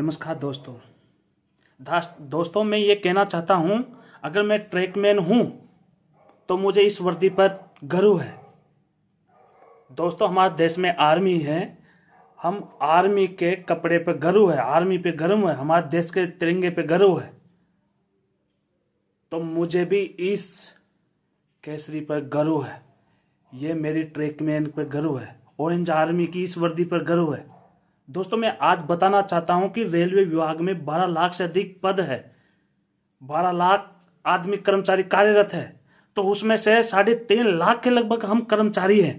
नमस्कार दोस्तों दोस्तों मैं ये कहना चाहता हूँ अगर मैं ट्रैकमैन हूँ तो मुझे इस वर्दी पर गर्व है दोस्तों हमारे देश में आर्मी है हम आर्मी के कपड़े पे गर्व है आर्मी पे गर्व है हमारे देश के तिरंगे पे गर्व है तो मुझे भी इस केसरी पर गर्व है ये मेरी ट्रैकमैन पर गर्व है ऑरेंज आर्मी की इस वर्दी पर गर्व है दोस्तों मैं आज बताना चाहता हूं कि रेलवे विभाग में 12 लाख से अधिक पद है 12 लाख आदमी कर्मचारी कार्यरत है तो उसमें से साढ़े तीन लाख के लगभग हम कर्मचारी हैं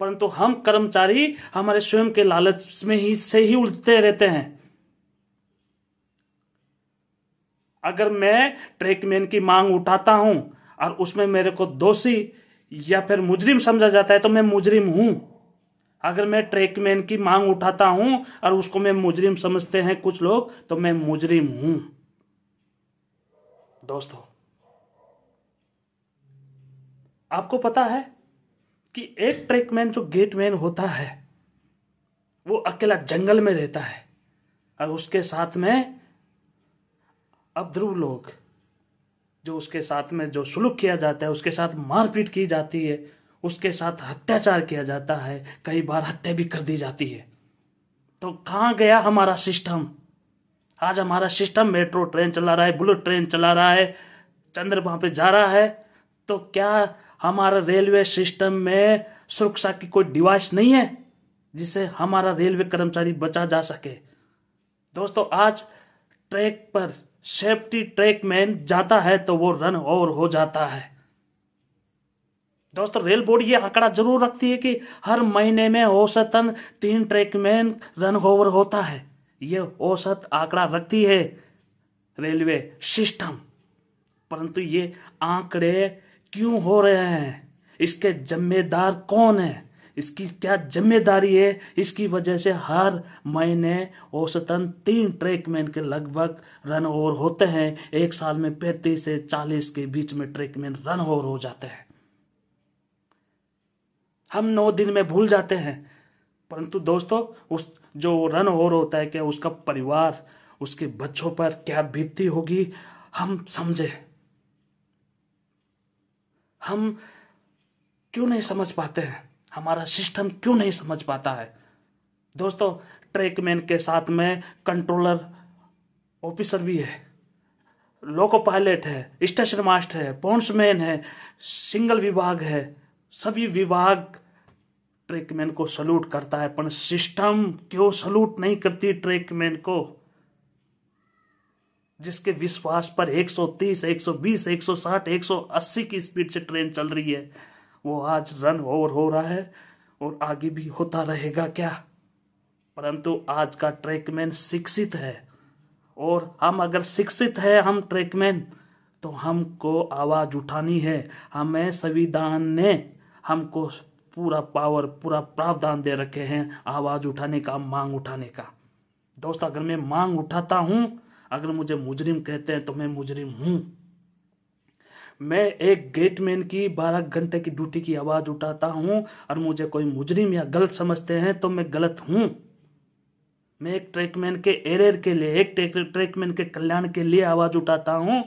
परंतु हम कर्मचारी हमारे स्वयं के लालच में ही से ही उलझते रहते हैं अगर मैं ट्रैकमैन की मांग उठाता हूं और उसमें मेरे को दोषी या फिर मुजरिम समझा जाता है तो मैं मुजरिम हूं अगर मैं ट्रैकमैन की मांग उठाता हूं और उसको मैं मुजरिम समझते हैं कुछ लोग तो मैं मुजरिम हूं दोस्तों आपको पता है कि एक ट्रैकमैन जो गेटमैन होता है वो अकेला जंगल में रहता है और उसके साथ में अभ्रुव लोग जो उसके साथ में जो सुलूक किया जाता है उसके साथ मारपीट की जाती है उसके साथ अत्याचार किया जाता है कई बार हत्या भी कर दी जाती है तो कहाँ गया हमारा सिस्टम आज हमारा सिस्टम मेट्रो ट्रेन चला रहा है बुलेट ट्रेन चला रहा है चंद्रमा पे जा रहा है तो क्या हमारा रेलवे सिस्टम में सुरक्षा की कोई डिवाइस नहीं है जिससे हमारा रेलवे कर्मचारी बचा जा सके दोस्तों आज ट्रैक पर सेफ्टी ट्रैक मैन जाता है तो वो रन ओवर हो जाता है दोस्तों रेल बोर्ड ये आंकड़ा जरूर रखती है कि हर महीने में औसतन तीन में रन ओवर होता है ये औसत आंकड़ा रखती है रेलवे सिस्टम परंतु ये आंकड़े क्यों हो रहे हैं इसके जिम्मेदार कौन है इसकी क्या जिम्मेदारी है इसकी वजह से हर महीने औसतन तीन ट्रैकमैन के लगभग रन ओवर होते हैं एक साल में पैंतीस से चालीस के बीच में ट्रैकमैन रन ओवर हो जाते हैं हम नौ दिन में भूल जाते हैं परंतु दोस्तों उस जो रन ओवर होता है क्या उसका परिवार उसके बच्चों पर क्या बीतती होगी हम समझे हम क्यों नहीं समझ पाते हैं हमारा सिस्टम क्यों नहीं समझ पाता है दोस्तों ट्रैकमैन के साथ में कंट्रोलर ऑफिसर भी है लोको पायलट है स्टेशन मास्टर है पॉन्ट्समैन है सिंगल विभाग है सभी विभाग ट्रैकमैन को सल्यूट करता है पर सिस्टम क्यों सल्यूट नहीं करती ट्रैकमैन को जिसके विश्वास पर 130, 120, 160, 180 की स्पीड से ट्रेन चल रही है वो आज रन ओवर हो रहा है और आगे भी होता रहेगा क्या परंतु आज का ट्रैकमैन शिक्षित है और हम अगर शिक्षित है हम ट्रैकमैन तो हमको आवाज उठानी है हमें संविधान ने हमको पूरा पावर पूरा प्रावधान दे रखे हैं आवाज़ उठाने का मांग उठाने का दोस्त अगर मैं मांग उठाता हूं अगर मुझे मुजरिम कहते हैं तो मैं मुजरिम हूं मैं एक गेटमैन की बारह घंटे की ड्यूटी की आवाज़ उठाता हूं और मुझे कोई मुजरिम या गलत समझते हैं तो मैं गलत हूं मैं एक ट्रैकमैन के एरर के लिए एक ट्रैकमैन के कल्याण के लिए आवाज़ उठाता हूं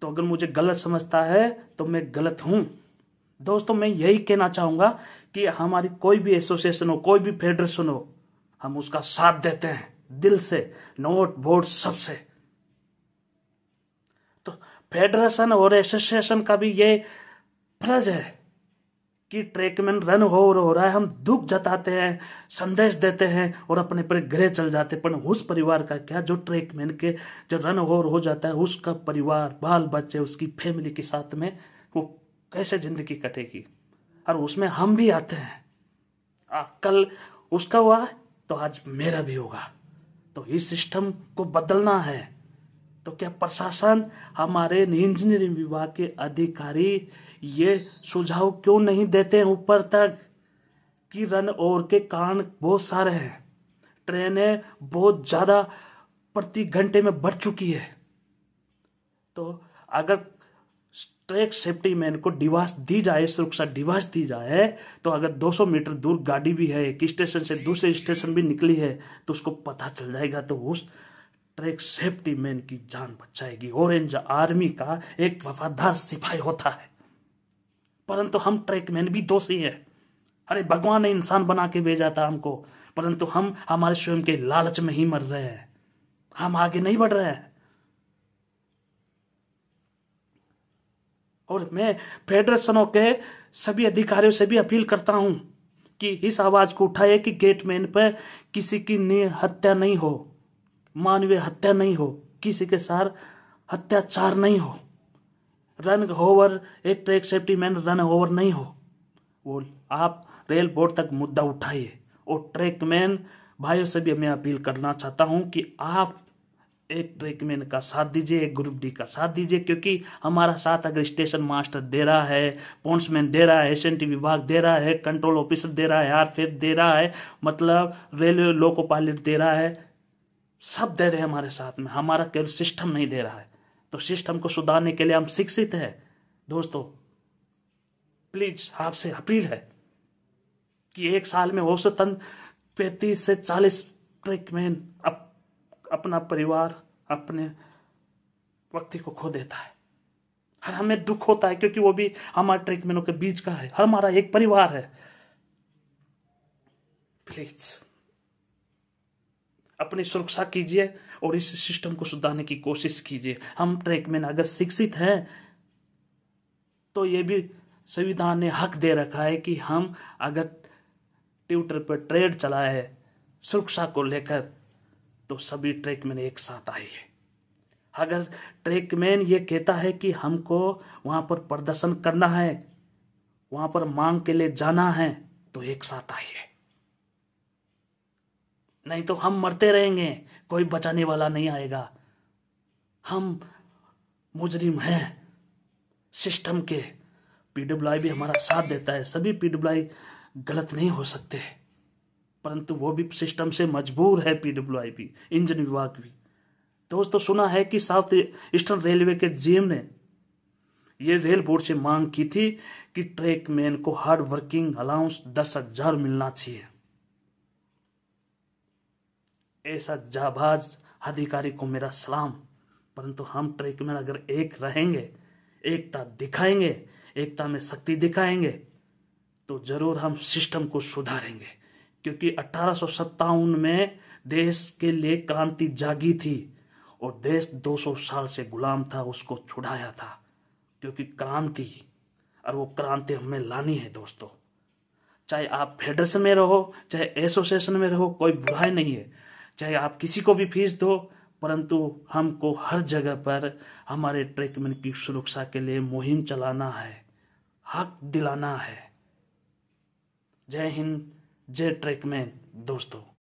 तो अगर मुझे गलत समझता है तो मैं गलत हूं दोस्तों मैं यही कहना चाहूंगा कि हमारी कोई भी एसोसिएशन हो कोई भी फेडरेशन हो हम उसका साथ देते हैं दिल से नोट बोर्ड सबसे तो फेडरेशन और एसोसिएशन का भी ये फर्ज है कि ट्रैकमैन रन हो हो रहा है हम दुख जताते हैं संदेश देते हैं और अपने पर गृह चल जाते पर उस परिवार का क्या जो ट्रैकमैन के जो रन हो जाता है उसका परिवार बाल बच्चे उसकी फैमिली के साथ में वो कैसे जिंदगी कटेगी और उसमें हम भी आते हैं आ, कल उसका हुआ तो आज मेरा भी होगा तो इस सिस्टम को बदलना है तो क्या प्रशासन हमारे इंजीनियरिंग विभाग के अधिकारी ये सुझाव क्यों नहीं देते हैं ऊपर तक कि रन ओवर के कारण बहुत सारे हैं ट्रेनें बहुत ज़्यादा प्रति घंटे में बढ़ चुकी है तो अगर ट्रैक सेफ्टी मैन को डिवास दी जाए सुरक्षा डिवास दी जाए तो अगर 200 मीटर दूर गाड़ी भी है एक स्टेशन से दूसरे स्टेशन भी निकली है तो उसको पता चल जाएगा तो उस ट्रैक सेफ्टी मैन की जान बच जाएगी ऑरेंज आर्मी का एक वफादार सिपाही होता है परंतु हम मैन भी दोषी है अरे भगवान ने इंसान बना के भेजा था हमको परंतु हम हमारे स्वयं के लालच में ही मर रहे हैं हम आगे नहीं बढ़ रहे हैं और मैं फेडरेशनों के सभी अधिकारियों से भी अपील करता हूं कि इस आवाज को उठाए कि गेटमैन पर किसी की हत्या नहीं हो मानवीय हत्या नहीं हो किसी के साथ हत्याचार नहीं हो रन ओवर एक track safety man run over नहीं हो वो आप रेल बोर्ड तक मुद्दा उठाइए और ट्रैक मैन भाइयों से भी मैं अपील करना चाहता हूं कि आप एक ट्रैकमैन तो का साथ दीजिए एक ग्रुप डी का साथ दीजिए क्योंकि हमारा साथ अगर स्टेशन मास्टर दे रहा है पोन्समैन दे रहा है एस विभाग दे रहा है कंट्रोल ऑफिसर दे रहा है आर दे रहा है मतलब रेलवे लोको पायलट दे रहा है सब दे रहे हैं हमारे साथ में हमारा केवल सिस्टम नहीं दे रहा है तो सिस्टम को सुधारने के लिए हम शिक्षित हैं दोस्तों प्लीज आपसे अपील है कि एक साल में औसतन पैंतीस से चालीस ट्रैकमैन अब अपना परिवार अपने व्यक्ति को खो देता है हर हमें दुख होता है क्योंकि वो भी हमारे ट्रीटमेंटों के बीच का है हर हमारा एक परिवार है प्लीज अपनी सुरक्षा कीजिए और इस सिस्टम को सुधारने की कोशिश कीजिए हम ट्रैकमैन अगर शिक्षित हैं तो ये भी संविधान ने हक दे रखा है कि हम अगर ट्विटर पर ट्रेड चलाए सुरक्षा को लेकर तो सभी ट्रैकमैन एक साथ आए हैं अगर ट्रैकमैन ये कहता है कि हमको वहाँ पर प्रदर्शन करना है वहाँ पर मांग के लिए जाना है तो एक साथ आइए नहीं तो हम मरते रहेंगे कोई बचाने वाला नहीं आएगा हम मुजरिम हैं सिस्टम के पीडब्ल्यू भी हमारा साथ देता है सभी पीडब्ल्यू गलत नहीं हो सकते परंतु वो भी सिस्टम से मजबूर है पीडब्ल्यूआईपी इंजन विभाग भी दोस्तों सुना है कि साउथ ईस्टर्न रेलवे के जीएम ने ये रेल बोर्ड से मांग की थी कि ट्रैक मैन को हार्ड वर्किंग अलाउंस दस हजार मिलना चाहिए ऐसा जाबाज अधिकारी को मेरा सलाम परंतु हम ट्रैक मैन अगर एक रहेंगे एकता दिखाएंगे एकता में शक्ति दिखाएंगे तो जरूर हम सिस्टम को सुधारेंगे क्योंकि अठारह में देश के लिए क्रांति जागी थी और देश 200 साल से गुलाम था उसको छुड़ाया था क्योंकि क्रांति और वो क्रांति हमें लानी है दोस्तों चाहे आप फेडरेशन में रहो चाहे एसोसिएशन में रहो कोई बुराई नहीं है चाहे आप किसी को भी फीस दो परंतु हमको हर जगह पर हमारे ट्रैकमैन की सुरक्षा के लिए मुहिम चलाना है हक दिलाना है जय हिंद जय ट्रैकमैन दोस्तों